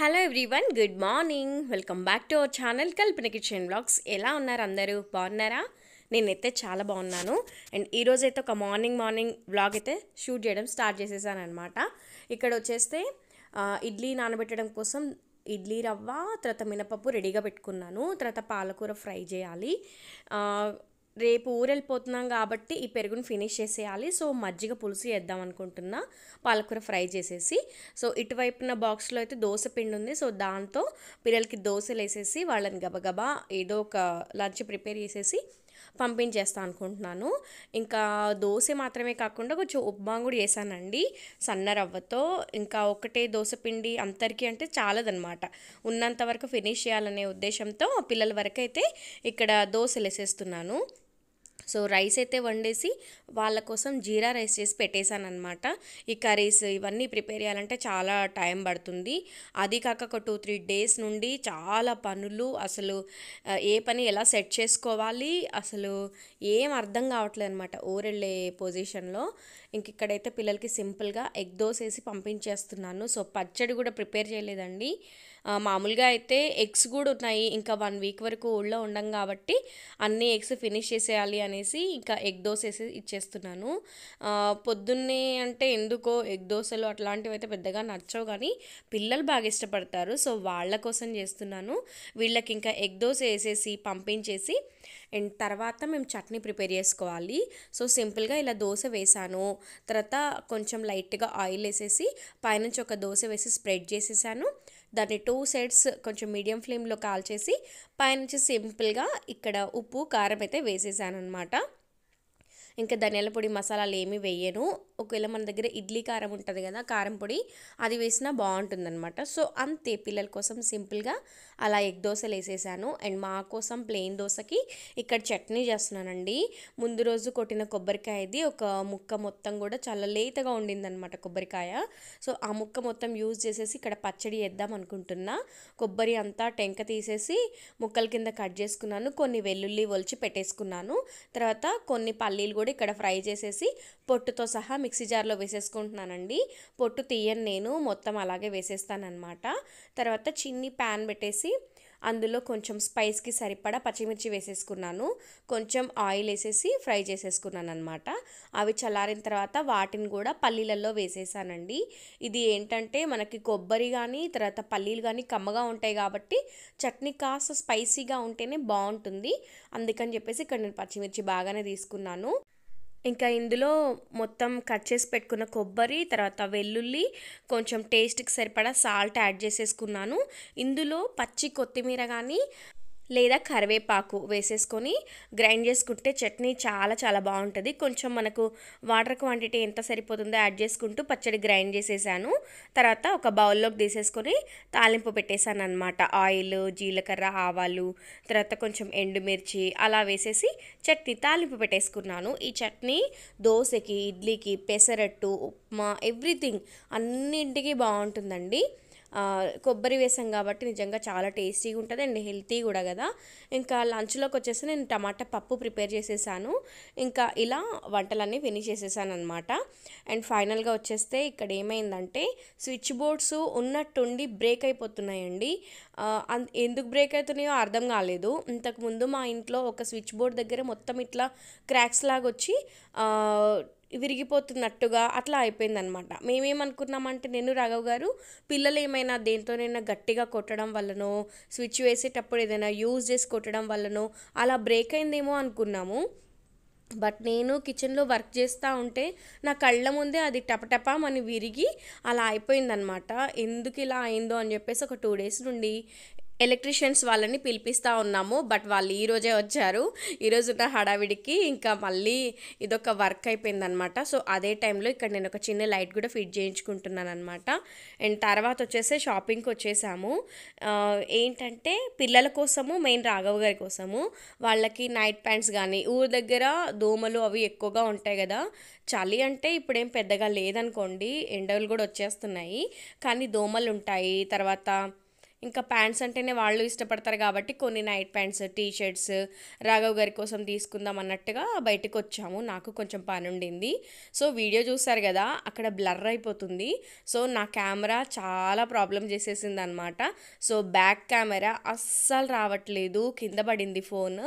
hello everyone good morning welcome back to our channel Kalpana kitchen blogs ఎలా ఉన్నారు అందరూ బాగున్నారా నేనైతే చాలా బాగున్నాను అండ్ ఈరోజైతే అయితే ఒక మార్నింగ్ మార్నింగ్ బ్లాగ్ అయితే షూట్ చేయడం స్టార్ట్ చేసేసాను అనమాట ఇక్కడ వచ్చేస్తే ఇడ్లీ నానబెట్టడం కోసం ఇడ్లీ రవ్వ తర్వాత మినపప్పు రెడీగా పెట్టుకున్నాను తర్వాత పాలకూర ఫ్రై చేయాలి రేపు వెళ్ళిపోతున్నాం కాబట్టి ఈ పెరుగును ఫినిష్ చేసేయాలి సో మజ్జిగ పులుసు వేద్దాం అనుకుంటున్నా పాలకూర ఫ్రై చేసేసి సో ఇటువైపున బాక్స్లో అయితే దోశ పిండి ఉంది సో దాంతో పిల్లలకి దోశలు వేసేసి వాళ్ళని గబగబా ఏదో ఒక లంచ్ ప్రిపేర్ చేసేసి పంపించేస్తా అనుకుంటున్నాను ఇంకా దోశ మాత్రమే కాకుండా కొంచెం ఉప్మా కూడా చేశానండి సన్న రవ్వతో ఇంకా ఒకటే దోశ పిండి అంతరికి అంటే చాలదనమాట ఉన్నంత వరకు ఫినిష్ చేయాలనే ఉద్దేశంతో పిల్లల వరకు అయితే ఇక్కడ దోశలు వేసేస్తున్నాను సో రైస్ అయితే వండేసి వాళ్ళ కోసం జీరా రైస్ చేసి పెట్టేశాను అనమాట ఈ కర్రీస్ ఇవన్నీ ప్రిపేర్ చేయాలంటే చాలా టైం పడుతుంది అది కాక ఒక టూ త్రీ డేస్ నుండి చాలా పనులు అసలు ఏ పని ఎలా సెట్ చేసుకోవాలి అసలు ఏం అర్థం కావట్లేదు అనమాట ఊరెళ్ళే పొజిషన్లో ఇంక ఇక్కడైతే పిల్లలకి సింపుల్గా ఎగ్ దోసేసి పంపించేస్తున్నాను సో పచ్చడి కూడా ప్రిపేర్ చేయలేదండి మామూలుగా అయితే ఎగ్స్ కూడా ఉన్నాయి ఇంకా వన్ వీక్ వరకు ఊళ్ళో ఉండం కాబట్టి అన్ని ఎగ్స్ ఫినిష్ చేసేయాలి అనేసి ఇంకా ఎగ్ దోశ వేసి ఇచ్చేస్తున్నాను పొద్దున్నే అంటే ఎందుకో ఎగ్ దోశలు అట్లాంటివి అయితే పెద్దగా నచ్చవు కానీ పిల్లలు బాగా ఇష్టపడతారు సో వాళ్ళ కోసం చేస్తున్నాను వీళ్ళకి ఇంకా ఎగ్ దోశ వేసేసి పంపించేసి అండ్ తర్వాత మేము చట్నీ ప్రిపేర్ చేసుకోవాలి సో సింపుల్గా ఇలా దోశ వేసాను తర్వాత కొంచెం లైట్గా ఆయిల్ వేసేసి పైనుంచి ఒక దోశ వేసి స్ప్రెడ్ చేసేసాను దాన్ని టూ సైడ్స్ కొంచెం మీడియం ఫ్లేమ్లో కాల్చేసి పైనుంచి సింపుల్గా ఇక్కడ ఉప్పు కారం అయితే వేసేసాను అనమాట ఇంకా ధనియాల పొడి మసాలాలు ఏమీ వేయను ఒకవేళ మన దగ్గర ఇడ్లీ కారం ఉంటుంది కదా కారం పొడి అది వేసినా బాగుంటుందన్నమాట సో అంతే పిల్లల కోసం సింపుల్గా అలా ఎగ్ దోశలు వేసేసాను అండ్ మా కోసం ప్లెయిన్ దోశకి ఇక్కడ చట్నీ చేస్తున్నానండి ముందు రోజు కొట్టిన కొబ్బరికాయది ఒక ముక్క మొత్తం కూడా చాలా లేతగా ఉండిందనమాట కొబ్బరికాయ సో ఆ ముక్క మొత్తం యూజ్ చేసేసి ఇక్కడ పచ్చడి వేద్దాం అనుకుంటున్నా కొబ్బరి అంతా టెంక తీసేసి ముక్కల కింద కట్ చేసుకున్నాను కొన్ని వెల్లుల్లి ఒలిచి పెట్టేసుకున్నాను తర్వాత కొన్ని పల్లీలు కూడా ఇక్కడ ఫ్రై చేసేసి పొట్టుతో సహా మిక్సీ జార్లో వేసేసుకుంటున్నానండి పొట్టు తీయని నేను మొత్తం అలాగే వేసేస్తానమాట తర్వాత చిన్ని ప్యాన్ పెట్టేసి అందులో కొంచెం స్పైస్కి సరిపడా పచ్చిమిర్చి వేసేసుకున్నాను కొంచెం ఆయిల్ వేసేసి ఫ్రై చేసేసుకున్నాను అనమాట అవి చల్లారిన తర్వాత వాటిని కూడా పల్లీలలో వేసేసానండి ఇది ఏంటంటే మనకి కొబ్బరి కానీ తర్వాత పల్లీలు కానీ కమ్మగా ఉంటాయి కాబట్టి చట్నీ కాస్త స్పైసీగా ఉంటేనే బాగుంటుంది అందుకని చెప్పేసి ఇక్కడ నేను పచ్చిమిర్చి బాగానే తీసుకున్నాను ఇంకా ఇందులో మొత్తం కట్ చేసి పెట్టుకున్న కొబ్బరి తర్వాత వెల్లుల్లి కొంచెం టేస్ట్కి సరిపడా సాల్ట్ యాడ్ చేసేసుకున్నాను ఇందులో పచ్చి కొత్తిమీర కానీ లేదా కరివేపాకు వేసేసుకొని గ్రైండ్ చేసుకుంటే చట్నీ చాలా చాలా బాగుంటుంది కొంచెం మనకు వాటర్ క్వాంటిటీ ఎంత సరిపోతుందో యాడ్ చేసుకుంటూ పచ్చడి గ్రైండ్ చేసేసాను తర్వాత ఒక బౌల్లోకి తీసేసుకొని తాలింపు పెట్టేశాను అనమాట ఆయిల్ జీలకర్ర ఆవాలు తర్వాత కొంచెం ఎండుమిర్చి అలా వేసేసి చట్నీ తాలింపు పెట్టేసుకున్నాను ఈ చట్నీ దోశకి ఇడ్లీకి పెసరట్టు ఉప్మా ఎవ్రీథింగ్ అన్నింటికీ బాగుంటుందండి కొబ్బరి వేసాం కాబట్టి నిజంగా చాలా టేస్టీగా ఉంటుంది అండ్ హెల్తీ కూడా కదా ఇంకా లంచ్లోకి వచ్చేసి నేను టమాటా పప్పు ప్రిపేర్ చేసేసాను ఇంకా ఇలా వంటలన్నీ ఫినిష్ చేసేసాను అనమాట అండ్ ఫైనల్గా వచ్చేస్తే ఇక్కడ ఏమైందంటే స్విచ్ బోర్డ్స్ ఉన్నట్టుండి బ్రేక్ అయిపోతున్నాయండి ఎందుకు బ్రేక్ అవుతున్నాయో అర్థం కాలేదు ఇంతకుముందు మా ఇంట్లో ఒక స్విచ్ బోర్డ్ దగ్గర మొత్తం ఇట్లా క్రాక్స్ లాగా వచ్చి విరిగిపోతున్నట్టుగా అట్లా అయిపోయిందనమాట మేమేమనుకున్నామంటే నేను రాఘవ్ గారు పిల్లలు ఏమైనా దేంతోనైనా గట్టిగా కొట్టడం వల్లనో స్విచ్ వేసేటప్పుడు ఏదైనా యూజ్ చేసి కొట్టడం వల్లనో అలా బ్రేక్ అయిందేమో అనుకున్నాము బట్ నేను కిచెన్లో వర్క్ చేస్తూ ఉంటే నా కళ్ళ ముందే అది టపటపా అని విరిగి అలా అయిపోయిందనమాట ఎందుకు ఇలా అయిందో అని చెప్పేసి ఒక టూ డేస్ నుండి ఎలక్ట్రీషియన్స్ వాళ్ళని పిలిపిస్తూ ఉన్నాము బట్ వాళ్ళు ఈరోజే వచ్చారు ఈరోజు ఉన్న హడావిడికి ఇంకా మళ్ళీ ఇదొక వర్క్ అయిపోయిందనమాట సో అదే టైంలో ఇక్కడ నేను ఒక చిన్న లైట్ కూడా ఫిట్ చేయించుకుంటున్నాను అనమాట అండ్ తర్వాత వచ్చేసి షాపింగ్కి వచ్చేసాము ఏంటంటే పిల్లల కోసము మెయిన్ రాఘవ్ గారి కోసము వాళ్ళకి నైట్ ప్యాంట్స్ కానీ ఊరి దగ్గర దోమలు అవి ఎక్కువగా ఉంటాయి కదా చలి అంటే ఇప్పుడేం పెద్దగా లేదనుకోండి ఎండలు కూడా వచ్చేస్తున్నాయి కానీ దోమలు ఉంటాయి తర్వాత ఇంకా ప్యాంట్స్ అంటేనే వాళ్ళు ఇష్టపడతారు కాబట్టి కొన్ని night pants T shirts Raghav గారి కోసం తీసుకుందాం అన్నట్టుగా బయటకు వచ్చాము నాకు కొంచెం పని ఉండింది సో వీడియో చూసారు కదా అక్కడ బ్లర్ అయిపోతుంది సో నా కెమెరా చాలా ప్రాబ్లం చేసేసింది అనమాట సో బ్యాక్ కెమెరా అస్సలు రావట్లేదు కింద పడింది ఫోన్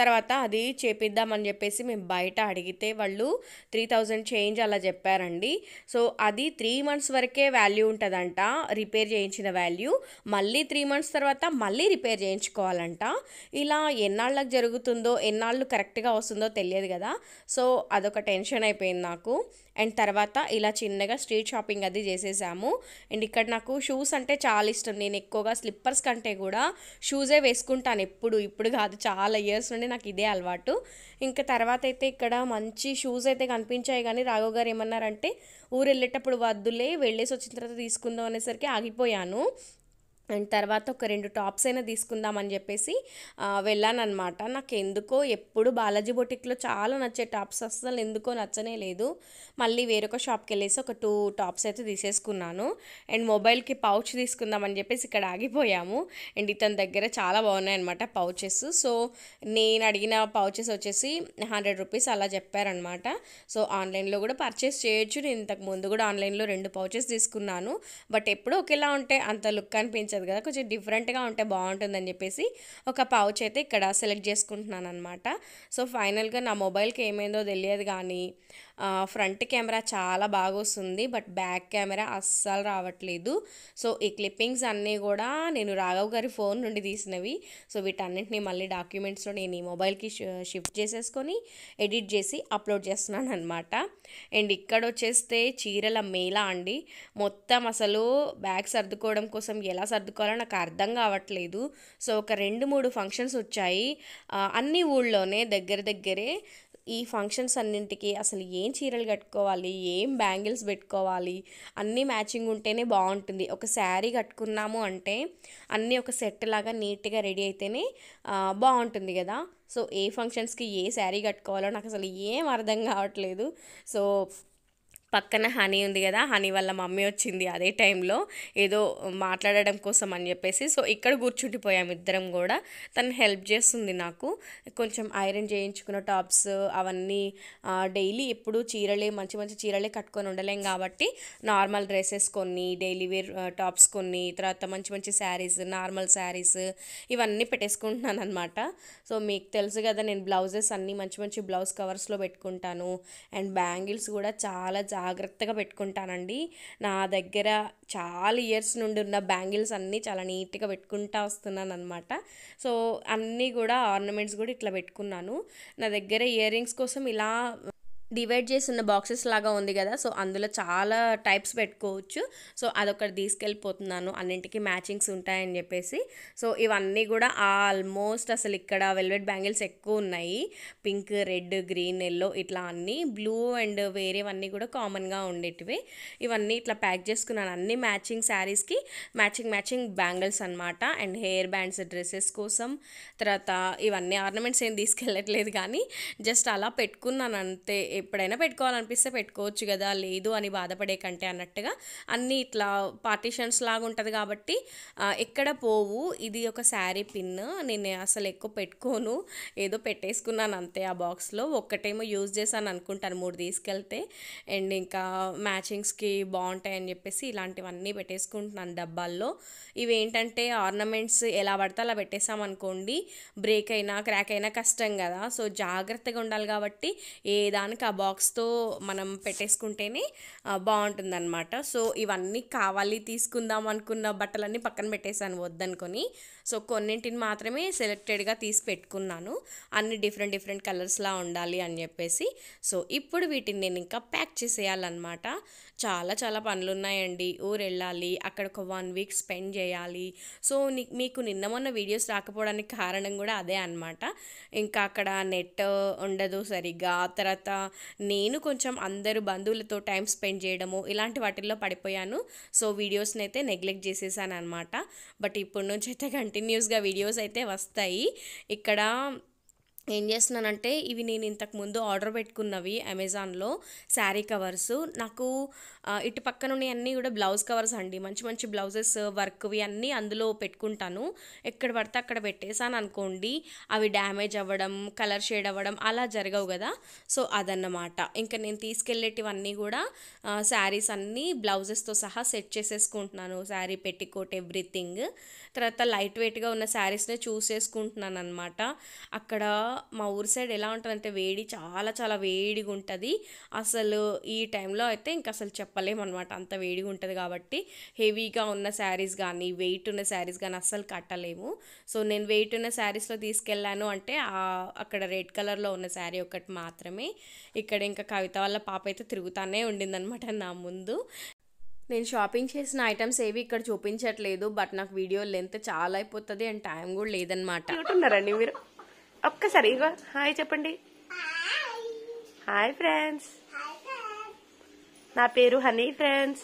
తర్వాత అది చేపిద్దామని చెప్పేసి మేము బయట అడిగితే వాళ్ళు త్రీ థౌజండ్ చేంజ్ అలా చెప్పారండి సో అది త్రీ మంత్స్ వరకే వాల్యూ ఉంటుందంట రిపేర్ చేయించిన వాల్యూ మళ్ళీ త్రీ మంత్స్ తర్వాత మళ్ళీ రిపేర్ చేయించుకోవాలంట ఇలా ఎన్నాళ్ళకి జరుగుతుందో ఎన్నాళ్ళు కరెక్ట్గా వస్తుందో తెలియదు కదా సో అదొక టెన్షన్ అయిపోయింది నాకు అండ్ తర్వాత ఇలా చిన్నగా స్ట్రీట్ షాపింగ్ అది చేసేసాము అండ్ ఇక్కడ నాకు షూస్ అంటే చాలా ఇష్టం నేను ఎక్కువగా స్లిప్పర్స్ కంటే కూడా షూజే వేసుకుంటాను ఎప్పుడు ఇప్పుడు కాదు చాలా ఇయర్స్ నుండి నాకు ఇదే అలవాటు ఇంకా తర్వాత అయితే ఇక్కడ మంచి షూస్ అయితే కనిపించాయి కానీ రాఘవ్ గారు ఏమన్నారంటే ఊరు వెళ్ళేటప్పుడు వద్దులే వెళ్ళేసి వచ్చిన తర్వాత తీసుకుందాం అనేసరికి ఆగిపోయాను అండ్ తర్వాత ఒక రెండు టాప్స్ అయినా తీసుకుందామని చెప్పేసి వెళ్ళానమాట నాకు ఎందుకో ఎప్పుడు బాలాజీ బొటిక్లో చాలా నచ్చే టాప్స్ అస్సలు ఎందుకో నచ్చనే లేదు మళ్ళీ వేరొక షాప్కి వెళ్ళేసి ఒక టూ టాప్స్ అయితే తీసేసుకున్నాను అండ్ మొబైల్కి పౌచ్ తీసుకుందామని చెప్పేసి ఇక్కడ ఆగిపోయాము అండ్ ఇతని దగ్గర చాలా బాగున్నాయి అనమాట పౌచెస్ సో నేను అడిగిన పౌచెస్ వచ్చేసి హండ్రెడ్ రూపీస్ అలా చెప్పారనమాట సో ఆన్లైన్లో కూడా పర్చేస్ చేయొచ్చు నేను ఇంతకు ముందు కూడా ఆన్లైన్లో రెండు పౌచెస్ తీసుకున్నాను బట్ ఎప్పుడు ఒకేలా ఉంటే అంత లుక్ అనిపించ వచ్చేది కదా కొంచెం డిఫరెంట్గా ఉంటే బాగుంటుందని చెప్పేసి ఒక పౌచ్ అయితే ఇక్కడ సెలెక్ట్ చేసుకుంటున్నాను అనమాట సో ఫైనల్గా నా మొబైల్కి ఏమైందో తెలియదు కానీ ఫ్రంట్ కెమెరా చాలా బాగా వస్తుంది బట్ బ్యాక్ కెమెరా అస్సలు రావట్లేదు సో ఈ క్లిప్పింగ్స్ అన్నీ కూడా నేను రాఘవ్ గారి ఫోన్ నుండి తీసినవి సో వీటన్నింటినీ మళ్ళీ డాక్యుమెంట్స్లో నేను ఈ మొబైల్కి షిఫ్ట్ చేసేసుకొని ఎడిట్ చేసి అప్లోడ్ చేస్తున్నాను అనమాట అండ్ ఇక్కడ వచ్చేస్తే చీరల మేళ అండి మొత్తం అసలు బ్యాగ్ సర్దుకోవడం కోసం ఎలా సర్దుకోవాలో నాకు అర్థం కావట్లేదు సో ఒక రెండు మూడు ఫంక్షన్స్ వచ్చాయి అన్ని ఊళ్ళోనే దగ్గర దగ్గరే ఈ ఫంక్షన్స్ అన్నింటికి అసలు ఏం చీరలు కట్టుకోవాలి ఏం బ్యాంగిల్స్ పెట్టుకోవాలి అన్నీ మ్యాచింగ్ ఉంటేనే బాగుంటుంది ఒక శారీ కట్టుకున్నాము అంటే అన్నీ ఒక సెట్ లాగా నీట్గా రెడీ అయితేనే బాగుంటుంది కదా సో ఏ ఫంక్షన్స్కి ఏ శారీ కట్టుకోవాలో నాకు అసలు ఏం అర్థం కావట్లేదు సో పక్కన హనీ ఉంది కదా హనీ వల్ల మమ్మీ వచ్చింది అదే టైంలో ఏదో మాట్లాడడం కోసం అని చెప్పేసి సో ఇక్కడ కూర్చుండిపోయాము ఇద్దరం కూడా తను హెల్ప్ చేస్తుంది నాకు కొంచెం ఐరన్ చేయించుకున్న టాప్స్ అవన్నీ డైలీ ఎప్పుడు చీరలే మంచి మంచి చీరలే కట్టుకొని ఉండలేం కాబట్టి నార్మల్ డ్రెస్సెస్ కొన్ని డైలీ వేర్ టాప్స్ కొన్ని తర్వాత మంచి మంచి శారీస్ నార్మల్ శారీస్ ఇవన్నీ పెట్టేసుకుంటున్నాను అనమాట సో మీకు తెలుసు కదా నేను బ్లౌజెస్ అన్నీ మంచి మంచి బ్లౌజ్ కవర్స్లో పెట్టుకుంటాను అండ్ బ్యాంగిల్స్ కూడా చాలా చాలా జాగ్రత్తగా పెట్టుకుంటానండి నా దగ్గర చాలా ఇయర్స్ నుండి ఉన్న బ్యాంగిల్స్ అన్నీ చాలా నీట్గా పెట్టుకుంటా వస్తున్నాను అనమాట సో అన్నీ కూడా ఆర్నమెంట్స్ కూడా ఇట్లా పెట్టుకున్నాను నా దగ్గర ఇయర్ రింగ్స్ కోసం ఇలా డివైడ్ చేసిన బాక్సెస్ లాగా ఉంది కదా సో అందులో చాలా టైప్స్ పెట్టుకోవచ్చు సో అదొకటి తీసుకెళ్ళిపోతున్నాను అన్నింటికి మ్యాచింగ్స్ ఉంటాయని చెప్పేసి సో ఇవన్నీ కూడా ఆల్మోస్ట్ అసలు ఇక్కడ వెల్వెట్ బ్యాంగిల్స్ ఎక్కువ ఉన్నాయి పింక్ రెడ్ గ్రీన్ ఎల్లో ఇట్లా అన్నీ బ్లూ అండ్ వేరేవన్నీ కూడా కామన్గా ఉండేటివి ఇవన్నీ ఇట్లా ప్యాక్ చేసుకున్నాను అన్ని మ్యాచింగ్ శారీస్కి మ్యాచింగ్ మ్యాచింగ్ బ్యాంగిల్స్ అనమాట అండ్ హెయిర్ బ్యాండ్స్ డ్రెస్సెస్ కోసం తర్వాత ఇవన్నీ ఆర్నమెంట్స్ ఏం తీసుకెళ్ళట్లేదు కానీ జస్ట్ అలా పెట్టుకున్నాను అంతే ఎప్పుడైనా పెట్టుకోవాలనిపిస్తే పెట్టుకోవచ్చు కదా లేదు అని బాధపడే కంటే అన్నట్టుగా అన్నీ ఇట్లా పార్టీషన్స్ లాగా ఉంటుంది కాబట్టి ఎక్కడ పోవు ఇది ఒక శారీ పిన్ నేను అసలు ఎక్కువ పెట్టుకోను ఏదో పెట్టేసుకున్నాను అంతే ఆ బాక్స్లో ఒక్కటేమో యూజ్ చేశాను అనుకుంటాను మూడు తీసుకెళ్తే అండ్ ఇంకా మ్యాచింగ్స్కి బాగుంటాయి అని చెప్పేసి ఇలాంటివన్నీ పెట్టేసుకుంటున్నాను డబ్బాల్లో ఇవేంటంటే ఆర్నమెంట్స్ ఎలా పడితే అలా పెట్టేసామనుకోండి బ్రేక్ అయినా క్రాక్ అయినా కష్టం కదా సో జాగ్రత్తగా ఉండాలి కాబట్టి ఏ దానికి ఆ బాక్స్తో మనం పెట్టేసుకుంటేనే బాగుంటుందన్నమాట సో ఇవన్నీ కావాలి తీసుకుందాం అనుకున్న బట్టలన్నీ పక్కన పెట్టేశాను వద్దనుకొని సో కొన్నింటిని మాత్రమే సెలెక్టెడ్గా తీసి పెట్టుకున్నాను అన్ని డిఫరెంట్ డిఫరెంట్ కలర్స్లా ఉండాలి అని చెప్పేసి సో ఇప్పుడు వీటిని నేను ఇంకా ప్యాక్ చేసేయాలన్నమాట చాలా చాలా పనులు ఉన్నాయండి ఊరు వెళ్ళాలి అక్కడ ఒక వన్ వీక్ స్పెండ్ చేయాలి సో మీకు నిన్న మొన్న వీడియోస్ రాకపోవడానికి కారణం కూడా అదే అనమాట ఇంకా అక్కడ నెట్ ఉండదు సరిగ్గా తర్వాత నేను కొంచెం అందరు బంధువులతో టైం స్పెండ్ చేయడము ఇలాంటి వాటిల్లో పడిపోయాను సో వీడియోస్ని అయితే నెగ్లెక్ట్ చేసేసాను అనమాట బట్ ఇప్పటి నుంచి అయితే కంటిన్యూస్గా వీడియోస్ అయితే వస్తాయి ఇక్కడ ఏం చేస్తున్నానంటే ఇవి నేను ఇంతకుముందు ఆర్డర్ పెట్టుకున్నవి అమెజాన్లో శారీ కవర్స్ నాకు ఇటు పక్కన అన్నీ కూడా బ్లౌజ్ కవర్స్ అండి మంచి మంచి బ్లౌజెస్ వర్క్వి అన్నీ అందులో పెట్టుకుంటాను ఎక్కడ పడితే అక్కడ పెట్టేసాను అనుకోండి అవి డ్యామేజ్ అవ్వడం కలర్ షేడ్ అవ్వడం అలా జరగవు కదా సో అదన్నమాట ఇంకా నేను తీసుకెళ్ళేటివన్నీ కూడా శారీస్ అన్నీ బ్లౌజెస్తో సహా సెట్ చేసేసుకుంటున్నాను శారీ పెట్టికోట్ ఎవ్రీథింగ్ తర్వాత లైట్ వెయిట్గా ఉన్న శారీస్నే చూసేసుకుంటున్నాను అనమాట అక్కడ మా ఊరి సైడ్ ఎలా ఉంటుందంటే వేడి చాలా చాలా వేడిగా ఉంటుంది అసలు ఈ టైంలో అయితే ఇంకా అసలు చెప్పలేమన్నమాట అంత వేడిగా ఉంటుంది కాబట్టి హెవీగా ఉన్న శారీస్ కానీ వెయిట్ ఉన్న శారీస్ కానీ అస్సలు కట్టలేము సో నేను వెయిట్ ఉన్న శారీస్లో తీసుకెళ్ళాను అంటే అక్కడ రెడ్ కలర్లో ఉన్న శారీ ఒకటి మాత్రమే ఇక్కడ ఇంకా కవిత వల్ల పాప అయితే తిరుగుతానే ఉండిందనమాట నా ముందు నేను షాపింగ్ చేసిన ఐటమ్స్ ఏవి ఇక్కడ చూపించట్లేదు బట్ నాకు వీడియో లెంత్ చాలా అయిపోతుంది అండ్ టైం కూడా లేదనమాట మీరు ఒక్కసారి ఇగో హాయ్ చెప్పండి హాయ్ ఫ్రెండ్స్ నా పేరు హనీ ఫ్రెండ్స్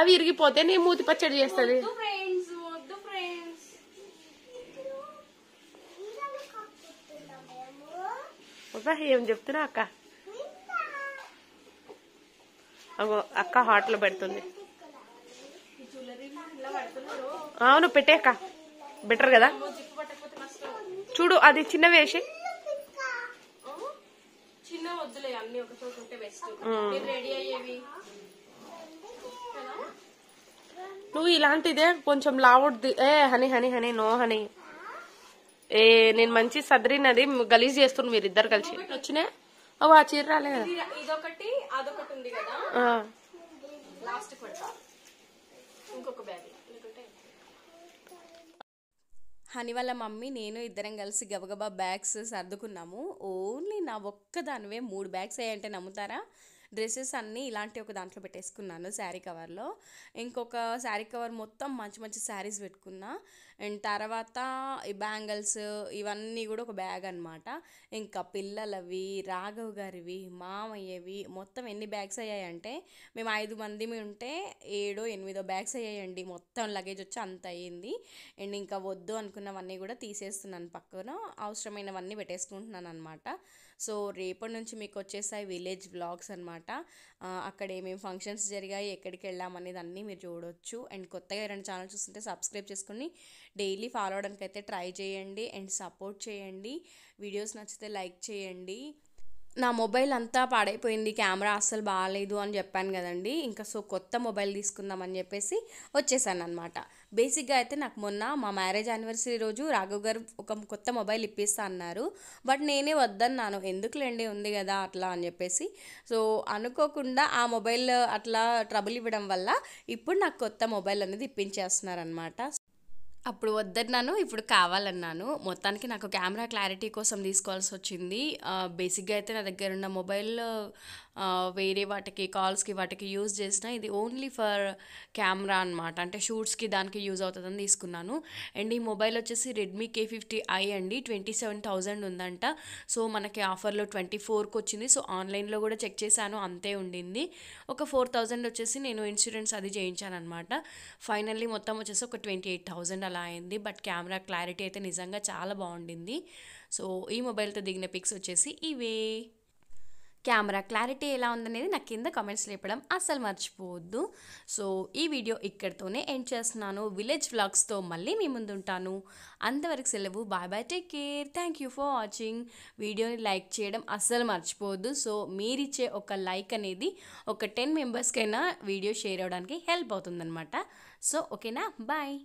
అవి ఇరిగిపోతే నేను మూతి పచ్చడి చేస్తుంది ఏం చెప్తున్నా అక్క అక్క హాట్లో పెడుతుంది అవును పెట్టాక బెటర్ కదా చూడు అది చిన్న వేసి నువ్వు ఇలాంటిదే కొంచెం లావుడ్ది ఏ Honey Honey Honey no Honey ఏ నేను మంచి సదరినది గలీజ్ చేస్తున్నాను మీరు ఇద్దరు కలిసి వచ్చినా అవు ఆ చీర రాలే కదా ఇదొకటి అదొకటి ఉంది కదా లాస్ట్ ఇంకొక బ్యాగ్ హని వాళ్ళ మమ్మీ నేను ఇద్దరం కలిసి గబగబా బ్యాగ్స్ సర్దుకున్నాము ఓన్లీ నా ఒక్కదానివే మూడు బ్యాగ్స్ అయ్యాయంటే నమ్ముతారా డ్రెస్సెస్ అన్నీ ఇలాంటి ఒక దాంట్లో పెట్టేసుకున్నాను శారీ కవర్లో ఇంకొక శారీ కవర్ మొత్తం మంచి మంచి శారీస్ పెట్టుకున్నా అండ్ తర్వాత ఈ బ్యాంగిల్స్ ఇవన్నీ కూడా ఒక బ్యాగ్ అనమాట ఇంకా పిల్లలవి రాఘవ్ గారివి మామయ్యవి మొత్తం ఎన్ని బ్యాగ్స్ అయ్యాయంటే మేము ఐదు మంది ఉంటే ఏడో ఎనిమిదో బ్యాగ్స్ అయ్యాయండి మొత్తం లగేజ్ వచ్చి అంత అయ్యింది అండ్ ఇంకా వద్దు అనుకున్నవన్నీ కూడా తీసేస్తున్నాను పక్కన అవసరమైనవన్నీ పెట్టేసుకుంటున్నాను అనమాట సో రేపటి నుంచి మీకు వచ్చేసాయి విలేజ్ వ్లాగ్స్ అనమాట అక్కడ ఏమేమి ఫంక్షన్స్ జరిగాయి ఎక్కడికి వెళ్ళాం అనేది అన్నీ మీరు చూడొచ్చు అండ్ కొత్తగా రెండు ఛానల్స్ చూస్తుంటే సబ్స్క్రైబ్ చేసుకుని డైలీ ఫాలో అవడానికి అయితే ట్రై చేయండి అండ్ సపోర్ట్ చేయండి వీడియోస్ నచ్చితే లైక్ చేయండి నా మొబైల్ అంతా పాడైపోయింది కెమెరా అస్సలు బాగాలేదు అని చెప్పాను కదండి ఇంకా సో కొత్త మొబైల్ తీసుకుందామని చెప్పేసి వచ్చేసాను అనమాట బేసిక్గా అయితే నాకు మొన్న మా మ్యారేజ్ యానివర్సరీ రోజు రాఘవ్ గారు ఒక కొత్త మొబైల్ ఇప్పిస్తా అన్నారు బట్ నేనే వద్దన్నాను ఎందుకులేండి ఉంది కదా అట్లా అని చెప్పేసి సో అనుకోకుండా ఆ మొబైల్ అట్లా ట్రబుల్ ఇవ్వడం వల్ల ఇప్పుడు నాకు కొత్త మొబైల్ అనేది ఇప్పించేస్తున్నారనమాట అప్పుడు వద్దన్నాను ఇప్పుడు కావాలన్నాను మొత్తానికి నాకు కెమెరా క్లారిటీ కోసం తీసుకోవాల్సి వచ్చింది బేసిక్గా అయితే నా దగ్గర ఉన్న మొబైల్ వేరే వాటికి కాల్స్కి వాటికి యూజ్ చేసిన ఇది ఓన్లీ ఫర్ కెమెరా అనమాట అంటే షూట్స్కి దానికి యూజ్ అవుతుందని తీసుకున్నాను అండ్ ఈ మొబైల్ వచ్చేసి రెడ్మీ కే ఫిఫ్టీ ఐ అండి ట్వంటీ సెవెన్ థౌజండ్ ఉందంట సో మనకి ఆఫర్లో ట్వంటీ ఫోర్కి వచ్చింది సో ఆన్లైన్లో కూడా చెక్ చేశాను అంతే ఉండింది ఒక ఫోర్ థౌజండ్ వచ్చేసి నేను ఇన్సూరెన్స్ అది చేయించాను అనమాట ఫైనల్లీ మొత్తం వచ్చేసి ఒక ట్వంటీ ఎయిట్ థౌజండ్ అలా అయింది బట్ కెమెరా క్లారిటీ అయితే నిజంగా చాలా బాగుండింది సో ఈ మొబైల్తో దిగిన పిక్స్ వచ్చేసి ఇవే కెమెరా క్లారిటీ ఎలా ఉందనేది నా కింద కమెంట్స్ ఇవ్వడం అస్సలు మర్చిపోవద్దు సో ఈ వీడియో ఇక్కడితోనే ఎండ్ చేస్తున్నాను విలేజ్ వ్లాగ్స్తో మళ్ళీ మీ ముందు ఉంటాను అంతవరకు సెలవు bye bye take care thank you for watching వీడియోని లైక్ చేయడం అస్సలు మర్చిపోవద్దు సో మీరిచ్చే ఒక లైక్ అనేది ఒక టెన్ మెంబర్స్కైనా వీడియో షేర్ అవ్వడానికి హెల్ప్ అవుతుందన్నమాట సో ఓకేనా బాయ్